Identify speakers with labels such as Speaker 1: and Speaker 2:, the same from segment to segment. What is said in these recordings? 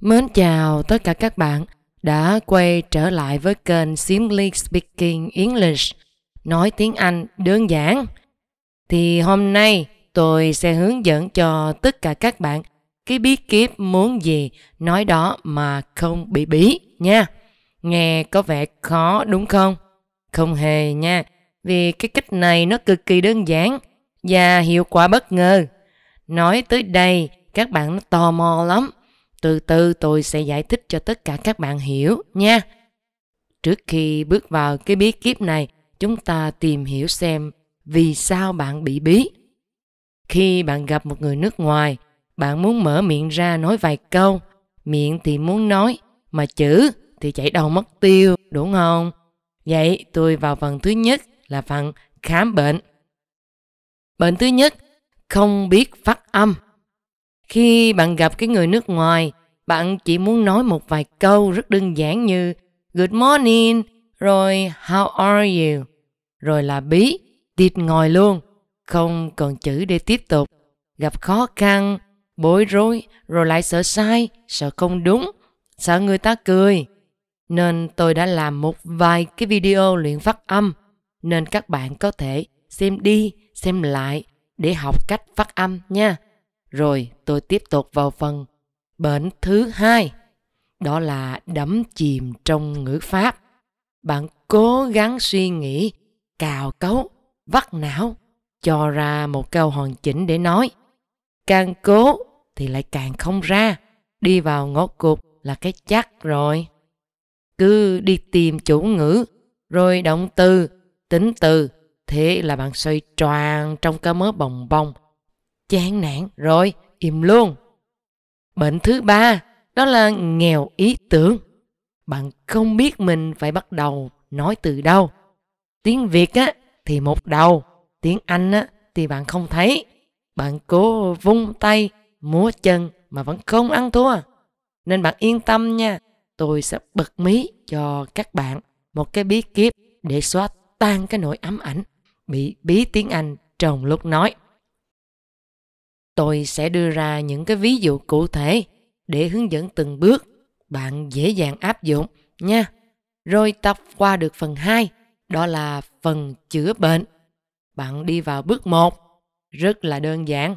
Speaker 1: Mến chào tất cả các bạn đã quay trở lại với kênh Simply Speaking English Nói tiếng Anh đơn giản Thì hôm nay tôi sẽ hướng dẫn cho tất cả các bạn Cái bí kíp muốn gì nói đó mà không bị bí nha Nghe có vẻ khó đúng không? Không hề nha Vì cái cách này nó cực kỳ đơn giản Và hiệu quả bất ngờ Nói tới đây các bạn nó tò mò lắm từ từ tôi sẽ giải thích cho tất cả các bạn hiểu nha. Trước khi bước vào cái bí kíp này, chúng ta tìm hiểu xem vì sao bạn bị bí. Khi bạn gặp một người nước ngoài, bạn muốn mở miệng ra nói vài câu, miệng thì muốn nói, mà chữ thì chạy đầu mất tiêu, đúng không? Vậy tôi vào phần thứ nhất là phần khám bệnh. Bệnh thứ nhất, không biết phát âm. Khi bạn gặp cái người nước ngoài, bạn chỉ muốn nói một vài câu rất đơn giản như Good morning, rồi How are you, rồi là bí, tiệt ngồi luôn, không còn chữ để tiếp tục. Gặp khó khăn, bối rối, rồi lại sợ sai, sợ không đúng, sợ người ta cười. Nên tôi đã làm một vài cái video luyện phát âm, nên các bạn có thể xem đi, xem lại để học cách phát âm nha. Rồi tôi tiếp tục vào phần bệnh thứ hai. Đó là đắm chìm trong ngữ pháp. Bạn cố gắng suy nghĩ, cào cấu, vắt não, cho ra một câu hoàn chỉnh để nói. Càng cố thì lại càng không ra. Đi vào ngõ cụt là cái chắc rồi. Cứ đi tìm chủ ngữ, rồi động từ, tính từ. Thế là bạn xoay tròn trong cái mớ bồng bông chán nản rồi, im luôn. Bệnh thứ ba đó là nghèo ý tưởng. Bạn không biết mình phải bắt đầu nói từ đâu. Tiếng Việt á, thì một đầu, tiếng Anh á, thì bạn không thấy. Bạn cố vung tay, múa chân mà vẫn không ăn thua. Nên bạn yên tâm nha, tôi sẽ bật mí cho các bạn một cái bí kíp để xóa tan cái nỗi ám ảnh bị bí tiếng Anh trồng lúc nói. Tôi sẽ đưa ra những cái ví dụ cụ thể để hướng dẫn từng bước bạn dễ dàng áp dụng nha. Rồi tập qua được phần 2, đó là phần chữa bệnh. Bạn đi vào bước 1, rất là đơn giản.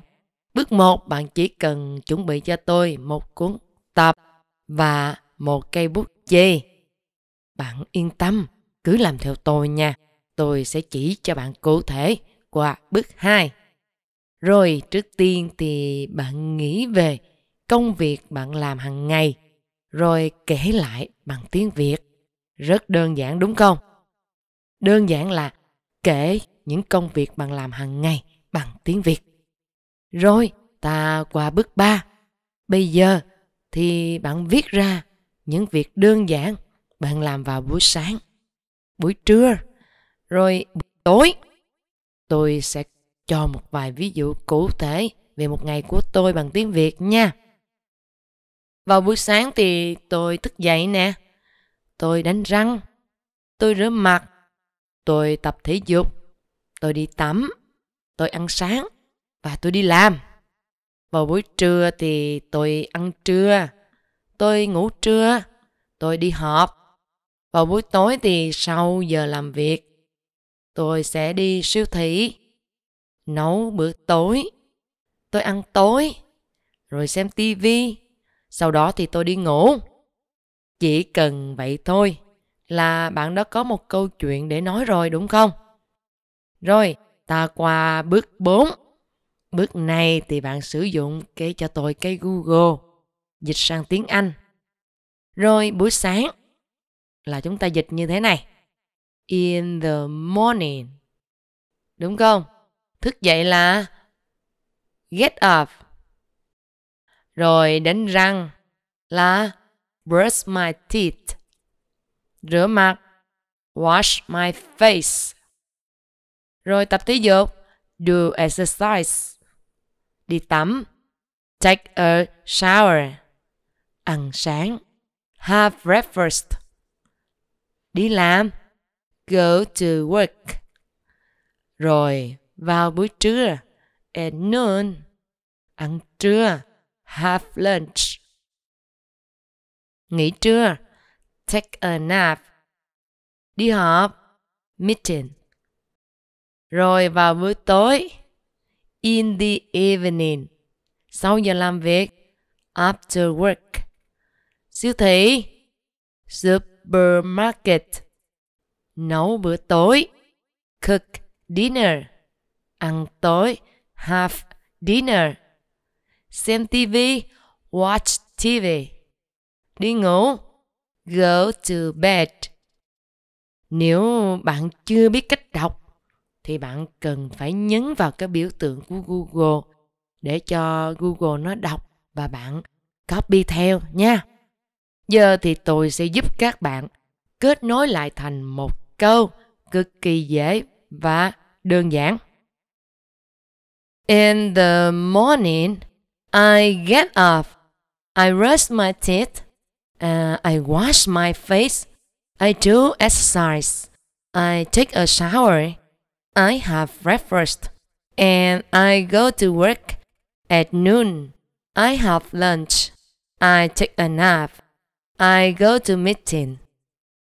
Speaker 1: Bước 1 bạn chỉ cần chuẩn bị cho tôi một cuốn tập và một cây bút chì. Bạn yên tâm, cứ làm theo tôi nha. Tôi sẽ chỉ cho bạn cụ thể qua bước 2 rồi trước tiên thì bạn nghĩ về công việc bạn làm hàng ngày rồi kể lại bằng tiếng việt rất đơn giản đúng không đơn giản là kể những công việc bạn làm hàng ngày bằng tiếng việt rồi ta qua bước ba Bây giờ thì bạn viết ra những việc đơn giản bạn làm vào buổi sáng, buổi trưa, rồi buổi tối. Tôi sẽ cho một vài ví dụ cụ thể về một ngày của tôi bằng tiếng Việt nha. Vào buổi sáng thì tôi thức dậy nè. Tôi đánh răng. Tôi rửa mặt. Tôi tập thể dục. Tôi đi tắm. Tôi ăn sáng. Và tôi đi làm. Vào buổi trưa thì tôi ăn trưa. Tôi ngủ trưa. Tôi đi họp. Vào buổi tối thì sau giờ làm việc, tôi sẽ đi siêu thị nấu bữa tối tôi ăn tối rồi xem tivi sau đó thì tôi đi ngủ chỉ cần vậy thôi là bạn đã có một câu chuyện để nói rồi đúng không rồi ta qua bước 4 bước này thì bạn sử dụng cái cho tôi cái google dịch sang tiếng anh rồi buổi sáng là chúng ta dịch như thế này in the morning đúng không Thức dậy là get up. Rồi đánh răng là brush my teeth. Rửa mặt wash my face. Rồi tập thể dục do exercise. Đi tắm take a shower. Ăn sáng have breakfast. Đi làm go to work. Rồi vào buổi trưa at noon ăn trưa have lunch nghỉ trưa take a nap đi họp meeting rồi vào buổi tối in the evening sau giờ làm việc after work siêu thị supermarket nấu bữa tối cook dinner ăn tối, have dinner. Xem TV, watch TV. Đi ngủ, go to bed. Nếu bạn chưa biết cách đọc thì bạn cần phải nhấn vào cái biểu tượng của Google để cho Google nó đọc và bạn copy theo nha. Giờ thì tôi sẽ giúp các bạn kết nối lại thành một câu cực kỳ dễ và đơn giản In the morning, I get up. I brush my teeth. Uh, I wash my face. I do exercise. I take a shower. I have breakfast. And I go to work at noon. I have lunch. I take a nap. I go to meeting.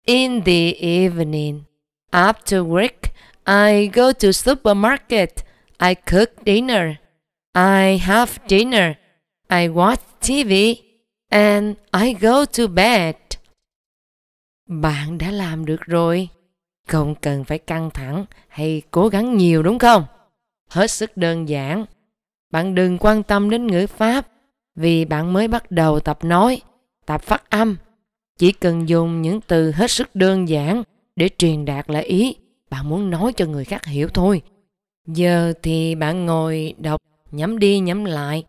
Speaker 1: In the evening, after work, I go to supermarket. I cook dinner. I have dinner. I watch TV. And I go to bed. Bạn đã làm được rồi. Không cần phải căng thẳng hay cố gắng nhiều đúng không? Hết sức đơn giản. Bạn đừng quan tâm đến ngữ pháp vì bạn mới bắt đầu tập nói, tập phát âm. Chỉ cần dùng những từ hết sức đơn giản để truyền đạt lại ý bạn muốn nói cho người khác hiểu thôi Giờ thì bạn ngồi đọc nhắm đi nhắm lại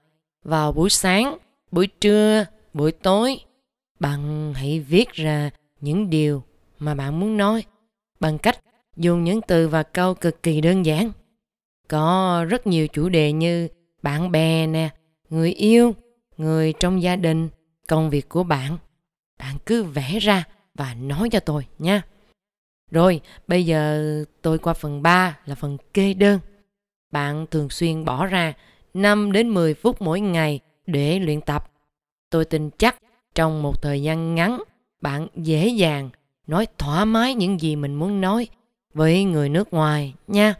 Speaker 1: vào buổi sáng, buổi trưa, buổi tối. Bạn hãy viết ra những điều mà bạn muốn nói bằng cách dùng những từ và câu cực kỳ đơn giản. Có rất nhiều chủ đề như bạn bè nè, người yêu, người trong gia đình, công việc của bạn. Bạn cứ vẽ ra và nói cho tôi nha. Rồi, bây giờ tôi qua phần 3 là phần kê đơn. Bạn thường xuyên bỏ ra 5 đến 10 phút mỗi ngày để luyện tập. Tôi tin chắc trong một thời gian ngắn, bạn dễ dàng nói thoải mái những gì mình muốn nói với người nước ngoài nha.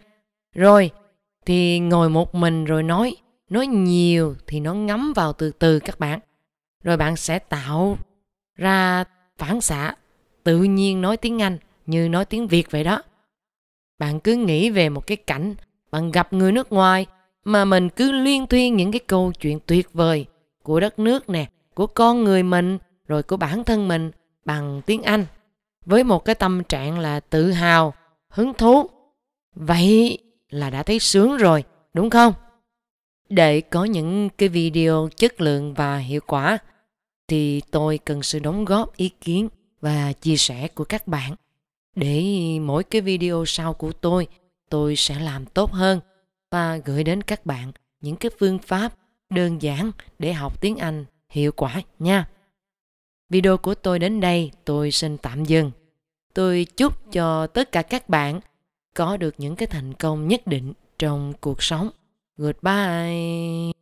Speaker 1: Rồi, thì ngồi một mình rồi nói, nói nhiều thì nó ngấm vào từ từ các bạn. Rồi bạn sẽ tạo ra phản xạ tự nhiên nói tiếng Anh như nói tiếng Việt vậy đó. Bạn cứ nghĩ về một cái cảnh bạn gặp người nước ngoài mà mình cứ liên thuyên những cái câu chuyện tuyệt vời của đất nước nè, của con người mình, rồi của bản thân mình bằng tiếng Anh với một cái tâm trạng là tự hào, hứng thú. Vậy là đã thấy sướng rồi, đúng không? Để có những cái video chất lượng và hiệu quả thì tôi cần sự đóng góp ý kiến và chia sẻ của các bạn để mỗi cái video sau của tôi tôi sẽ làm tốt hơn và gửi đến các bạn những cái phương pháp đơn giản để học tiếng Anh hiệu quả nha. Video của tôi đến đây tôi xin tạm dừng. Tôi chúc cho tất cả các bạn có được những cái thành công nhất định trong cuộc sống. Goodbye.